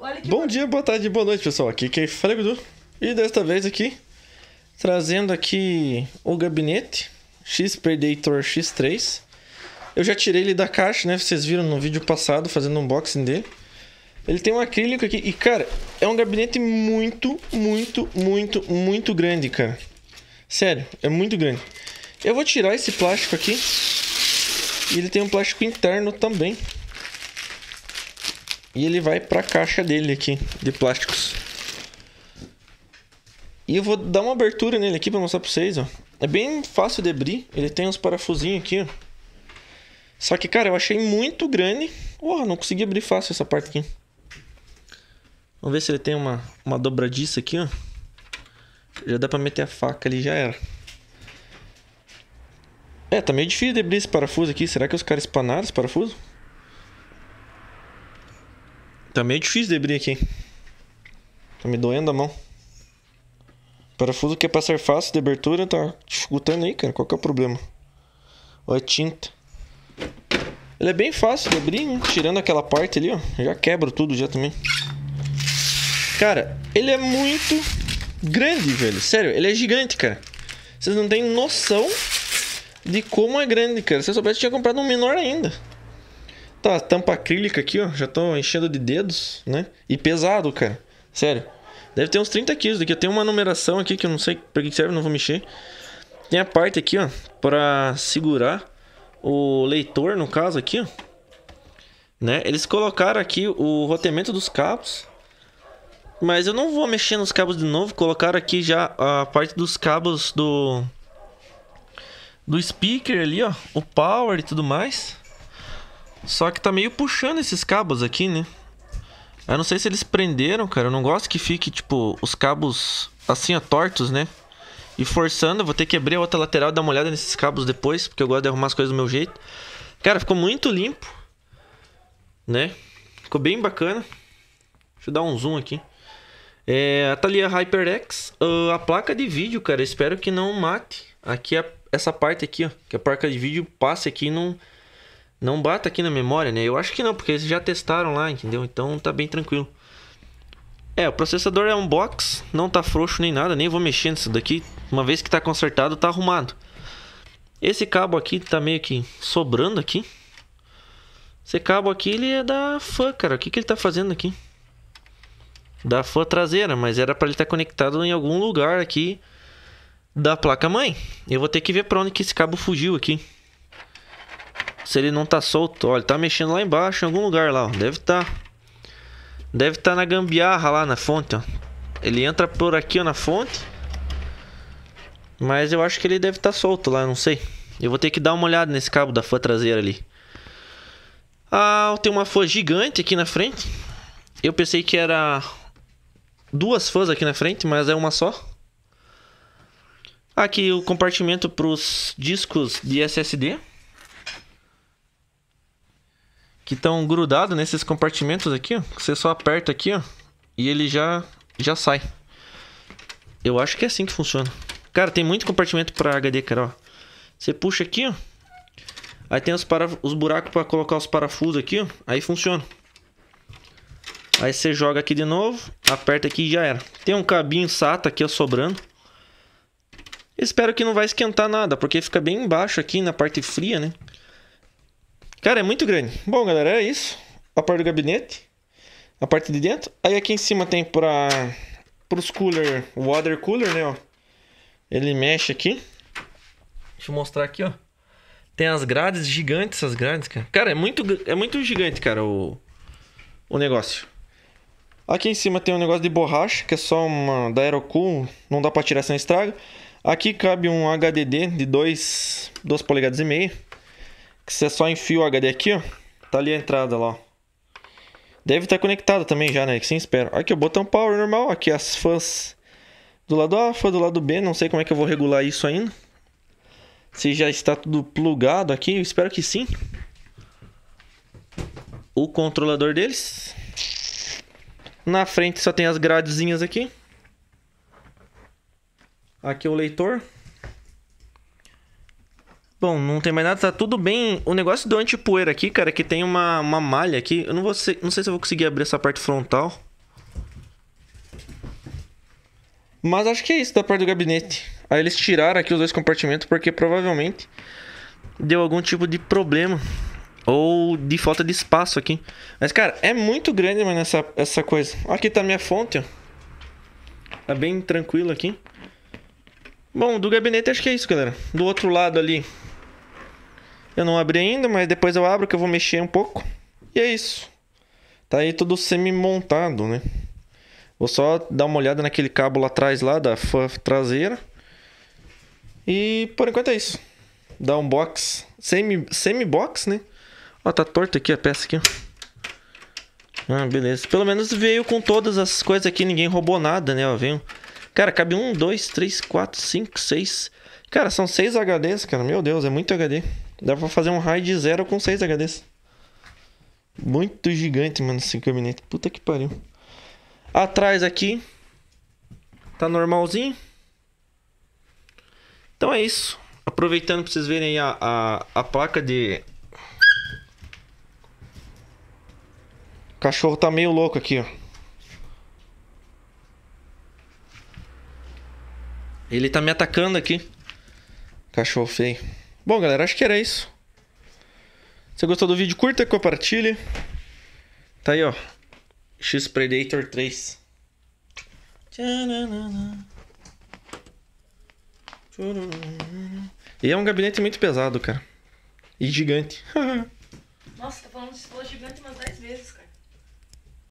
olha que Bom dia, boa tarde, boa noite, pessoal. Aqui quem é Fábio Edu. E desta vez aqui, trazendo aqui o gabinete X Predator X3. Eu já tirei ele da caixa, né? Vocês viram no vídeo passado, fazendo um unboxing dele. Ele tem um acrílico aqui. E, cara, é um gabinete muito, muito, muito, muito grande, cara. Sério, é muito grande. Eu vou tirar esse plástico aqui. E ele tem um plástico interno também. E ele vai para a caixa dele aqui, de plásticos. E eu vou dar uma abertura nele aqui para mostrar para vocês, ó. É bem fácil de abrir. Ele tem uns parafusinhos aqui, ó. Só que, cara, eu achei muito grande. Porra, não consegui abrir fácil essa parte aqui. Vamos ver se ele tem uma, uma dobradiça aqui, ó. Já dá pra meter a faca ali, já era. É, tá meio difícil de abrir esse parafuso aqui. Será que os caras espanaram esse parafuso? Tá meio difícil de abrir aqui, Tá me doendo a mão. Parafuso que é pra ser fácil de abertura, tá dificultando aí, cara. Qual que é o problema? Ou é tinta. Ele é bem fácil de abrir, né? Tirando aquela parte ali, ó. Já quebra tudo já também. Cara, ele é muito grande, velho. Sério, ele é gigante, cara. Vocês não têm noção de como é grande, cara. Se eu soubesse, eu tinha comprado um menor ainda a tampa acrílica aqui, ó. Já tô enchendo de dedos, né? E pesado, cara. Sério. Deve ter uns 30 quilos aqui. Eu tenho uma numeração aqui que eu não sei pra que serve, não vou mexer. Tem a parte aqui, ó, pra segurar o leitor, no caso aqui, ó. Né? Eles colocaram aqui o roteamento dos cabos. Mas eu não vou mexer nos cabos de novo. Colocaram aqui já a parte dos cabos do... Do speaker ali, ó. O power e tudo mais. Só que tá meio puxando esses cabos aqui, né? Eu não sei se eles prenderam, cara. Eu não gosto que fique, tipo, os cabos assim, ó, tortos, né? E forçando, eu vou ter que abrir a outra lateral e dar uma olhada nesses cabos depois, porque eu gosto de arrumar as coisas do meu jeito. Cara, ficou muito limpo, né? Ficou bem bacana. Deixa eu dar um zoom aqui. É, a Thalia HyperX, uh, a placa de vídeo, cara, espero que não mate. Aqui, a, é essa parte aqui, ó, que a placa de vídeo passe aqui e não não bata aqui na memória, né? Eu acho que não, porque eles já testaram lá, entendeu? Então tá bem tranquilo. É, o processador é um box, não tá frouxo nem nada, nem vou mexer nisso daqui. Uma vez que tá consertado, tá arrumado. Esse cabo aqui tá meio que sobrando aqui. Esse cabo aqui, ele é da fã, cara. O que, que ele tá fazendo aqui? Da fã traseira, mas era para ele estar tá conectado em algum lugar aqui da placa-mãe. Eu vou ter que ver pra onde que esse cabo fugiu aqui. Se ele não tá solto, olha, tá mexendo lá embaixo em algum lugar lá, ó. Deve tá. Deve tá na gambiarra lá na fonte, ó. Ele entra por aqui, ó, na fonte. Mas eu acho que ele deve estar tá solto lá, não sei. Eu vou ter que dar uma olhada nesse cabo da fã traseira ali. Ah, tem uma fã gigante aqui na frente. Eu pensei que era duas fãs aqui na frente, mas é uma só. Aqui o compartimento para os discos de SSD que estão grudados nesses compartimentos aqui, ó. Você só aperta aqui, ó, e ele já, já sai. Eu acho que é assim que funciona. Cara, tem muito compartimento para HD, cara, ó. Você puxa aqui, ó. Aí tem os, para... os buracos para colocar os parafusos aqui, ó. Aí funciona. Aí você joga aqui de novo, aperta aqui e já era. Tem um cabinho SATA aqui, ó, sobrando. Espero que não vai esquentar nada, porque fica bem embaixo aqui na parte fria, né? Cara, é muito grande. Bom, galera, é isso. A parte do gabinete. A parte de dentro. Aí aqui em cima tem para os cooler, water cooler, né, ó. Ele mexe aqui. Deixa eu mostrar aqui, ó. Tem as grades gigantes, essas grades, cara. Cara, é muito, é muito gigante, cara, o, o negócio. Aqui em cima tem um negócio de borracha, que é só uma da Aerocool, não dá para tirar sem estrago. Aqui cabe um HDD de 2 polegadas e meio. Que você só enfia o HD aqui, ó. Tá ali a entrada lá, ó. Deve estar tá conectada também já, né? Que sim, espero. Aqui, o botão power normal. Aqui as fãs do lado A, fã do lado B. Não sei como é que eu vou regular isso ainda. Se já está tudo plugado aqui. Eu espero que sim. O controlador deles. Na frente só tem as gradezinhas aqui. Aqui é o leitor. Bom, não tem mais nada, tá tudo bem. O negócio do antipoeira aqui, cara, é que tem uma, uma malha aqui. Eu não, vou ser, não sei se eu vou conseguir abrir essa parte frontal. Mas acho que é isso da parte do gabinete. Aí eles tiraram aqui os dois compartimentos porque provavelmente deu algum tipo de problema. Ou de falta de espaço aqui. Mas, cara, é muito grande, mano, essa, essa coisa. Aqui tá minha fonte, ó. Tá bem tranquilo aqui. Bom, do gabinete acho que é isso, galera. Do outro lado ali, eu não abri ainda, mas depois eu abro que eu vou mexer um pouco. E é isso. Tá aí tudo semi-montado, né? Vou só dar uma olhada naquele cabo lá atrás, lá da traseira. E por enquanto é isso. Dá um box. Semi-box, semi né? Ó, tá torto aqui a peça aqui, ó. Ah, beleza. Pelo menos veio com todas as coisas aqui, ninguém roubou nada, né? Ó, veio... Cara, cabe um, dois, três, quatro, cinco, seis... Cara, são seis HDs, cara. Meu Deus, é muito HD. Dá pra fazer um raio de zero com 6 HDs. Muito gigante, mano, esse gabinete. Puta que pariu. Atrás aqui. Tá normalzinho. Então é isso. Aproveitando pra vocês verem a, a, a placa de... O cachorro tá meio louco aqui, ó. Ele tá me atacando aqui. Cachorro feio. Bom, galera, acho que era isso. Se você gostou do vídeo, curta, e compartilhe. Tá aí, ó. X Predator 3. E é um gabinete muito pesado, cara. E gigante. Nossa, tá falando de gigante umas 10 vezes, cara.